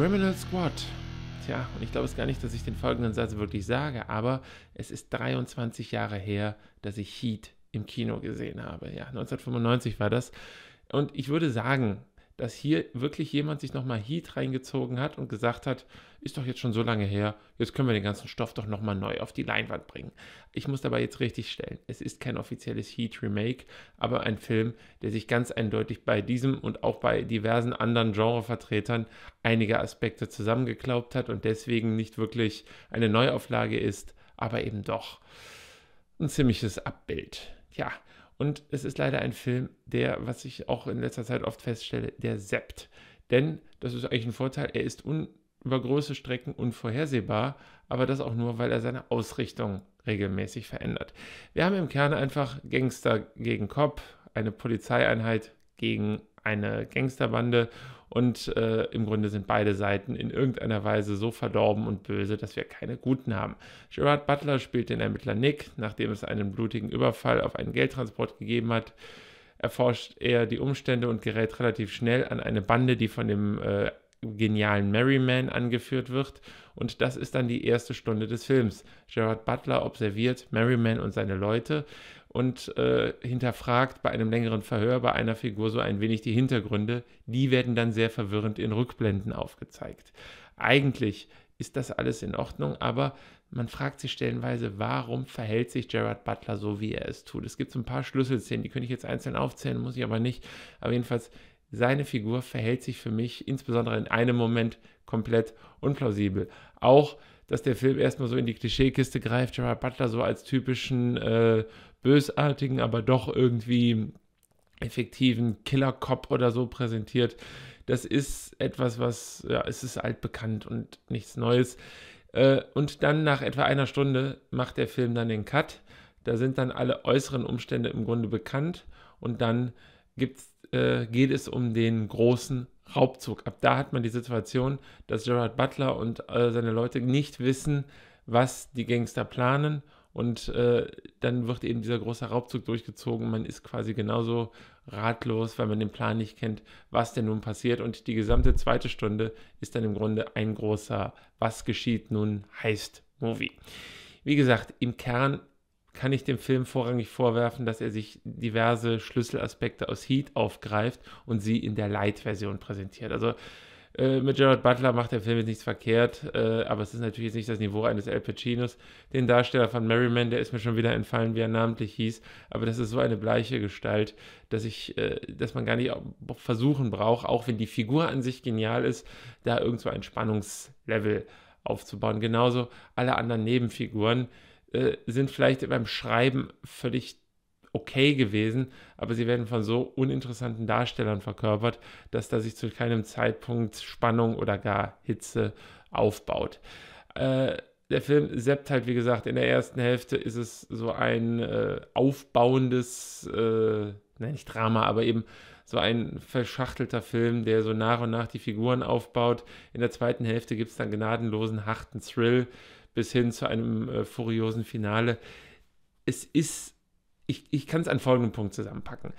Criminal Squad. Tja, und ich glaube es gar nicht, dass ich den folgenden Satz wirklich sage, aber es ist 23 Jahre her, dass ich Heat im Kino gesehen habe. Ja, 1995 war das. Und ich würde sagen, dass hier wirklich jemand sich nochmal Heat reingezogen hat und gesagt hat, ist doch jetzt schon so lange her, jetzt können wir den ganzen Stoff doch nochmal neu auf die Leinwand bringen. Ich muss dabei jetzt richtig stellen, es ist kein offizielles Heat Remake, aber ein Film, der sich ganz eindeutig bei diesem und auch bei diversen anderen Genrevertretern einige Aspekte zusammengeklaubt hat und deswegen nicht wirklich eine Neuauflage ist, aber eben doch ein ziemliches Abbild. Ja, und es ist leider ein Film, der, was ich auch in letzter Zeit oft feststelle, der seppt. Denn, das ist eigentlich ein Vorteil, er ist un über große Strecken unvorhersehbar, aber das auch nur, weil er seine Ausrichtung regelmäßig verändert. Wir haben im Kern einfach Gangster gegen Cop, eine Polizeieinheit gegen eine Gangsterbande und äh, im Grunde sind beide Seiten in irgendeiner Weise so verdorben und böse, dass wir keine guten haben. Gerard Butler spielt den Ermittler Nick, nachdem es einen blutigen Überfall auf einen Geldtransport gegeben hat erforscht er die Umstände und gerät relativ schnell an eine Bande, die von dem äh, genialen Merryman angeführt wird. Und das ist dann die erste Stunde des Films. Gerard Butler observiert Merryman und seine Leute und äh, hinterfragt bei einem längeren Verhör bei einer Figur so ein wenig die Hintergründe. Die werden dann sehr verwirrend in Rückblenden aufgezeigt. Eigentlich ist das alles in Ordnung, aber man fragt sich stellenweise, warum verhält sich Gerard Butler so, wie er es tut. Es gibt so ein paar Schlüsselszenen, die könnte ich jetzt einzeln aufzählen, muss ich aber nicht. Aber jedenfalls seine Figur verhält sich für mich insbesondere in einem Moment komplett unplausibel. Auch, dass der Film erstmal so in die Klischeekiste greift, Gerard Butler so als typischen äh, bösartigen, aber doch irgendwie effektiven Killer-Cop oder so präsentiert. Das ist etwas, was, ja, es ist altbekannt und nichts Neues. Äh, und dann nach etwa einer Stunde macht der Film dann den Cut. Da sind dann alle äußeren Umstände im Grunde bekannt und dann gibt es äh, geht es um den großen Raubzug. Ab da hat man die Situation, dass Gerard Butler und äh, seine Leute nicht wissen, was die Gangster planen. Und äh, dann wird eben dieser große Raubzug durchgezogen. Man ist quasi genauso ratlos, weil man den Plan nicht kennt, was denn nun passiert. Und die gesamte zweite Stunde ist dann im Grunde ein großer Was geschieht nun heißt Movie. Wie gesagt, im Kern kann ich dem Film vorrangig vorwerfen, dass er sich diverse Schlüsselaspekte aus Heat aufgreift und sie in der Light-Version präsentiert. Also äh, mit Gerard Butler macht der Film jetzt nichts verkehrt, äh, aber es ist natürlich jetzt nicht das Niveau eines Al Pacinos. Den Darsteller von Merryman, der ist mir schon wieder entfallen, wie er namentlich hieß, aber das ist so eine bleiche Gestalt, dass ich, äh, dass man gar nicht versuchen braucht, auch wenn die Figur an sich genial ist, da irgendwo so ein Spannungslevel aufzubauen. Genauso alle anderen Nebenfiguren äh, sind vielleicht beim Schreiben völlig okay gewesen, aber sie werden von so uninteressanten Darstellern verkörpert, dass da sich zu keinem Zeitpunkt Spannung oder gar Hitze aufbaut. Äh, der Film seppt halt, wie gesagt, in der ersten Hälfte ist es so ein äh, aufbauendes, äh, nein, nicht Drama, aber eben so ein verschachtelter Film, der so nach und nach die Figuren aufbaut. In der zweiten Hälfte gibt es dann gnadenlosen, harten Thrill bis hin zu einem äh, furiosen Finale. Es ist, ich, ich kann es an folgendem Punkt zusammenpacken.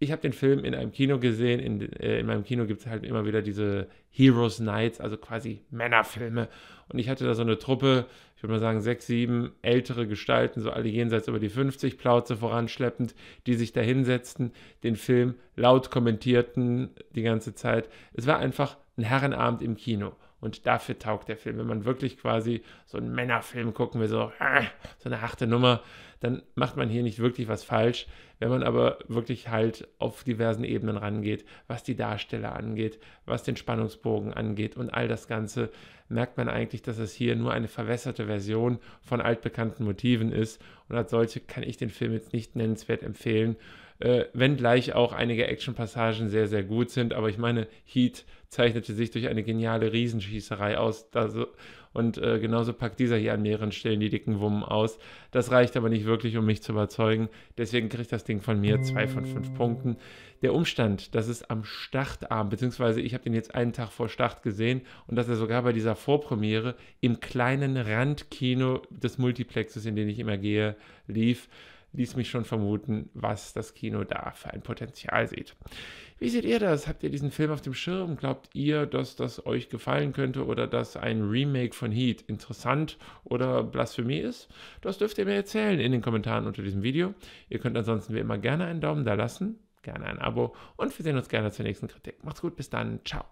Ich habe den Film in einem Kino gesehen. In, äh, in meinem Kino gibt es halt immer wieder diese Heroes Nights, also quasi Männerfilme. Und ich hatte da so eine Truppe, ich würde mal sagen, sechs, sieben ältere Gestalten, so alle jenseits über die 50, Plauze voranschleppend, die sich da hinsetzten, den Film laut kommentierten die ganze Zeit. Es war einfach ein Herrenabend im Kino. Und dafür taugt der Film. Wenn man wirklich quasi so einen Männerfilm gucken will, so, äh, so eine harte Nummer, dann macht man hier nicht wirklich was falsch. Wenn man aber wirklich halt auf diversen Ebenen rangeht, was die Darsteller angeht, was den Spannungsbogen angeht und all das Ganze, merkt man eigentlich, dass es hier nur eine verwässerte Version von altbekannten Motiven ist. Und als solche kann ich den Film jetzt nicht nennenswert empfehlen. Äh, wenngleich auch einige Actionpassagen sehr, sehr gut sind. Aber ich meine, Heat zeichnete sich durch eine geniale Riesenschießerei aus. Da so, und äh, genauso packt dieser hier an mehreren Stellen die dicken Wummen aus. Das reicht aber nicht wirklich, um mich zu überzeugen. Deswegen kriegt das Ding von mir zwei von fünf Punkten. Der Umstand, dass es am Startabend, beziehungsweise ich habe den jetzt einen Tag vor Start gesehen und dass er sogar bei dieser Vorpremiere im kleinen Randkino des Multiplexes, in den ich immer gehe, lief, ließ mich schon vermuten, was das Kino da für ein Potenzial sieht. Wie seht ihr das? Habt ihr diesen Film auf dem Schirm? Glaubt ihr, dass das euch gefallen könnte oder dass ein Remake von Heat interessant oder Blasphemie ist? Das dürft ihr mir erzählen in den Kommentaren unter diesem Video. Ihr könnt ansonsten wie immer gerne einen Daumen da lassen, gerne ein Abo und wir sehen uns gerne zur nächsten Kritik. Macht's gut, bis dann, ciao.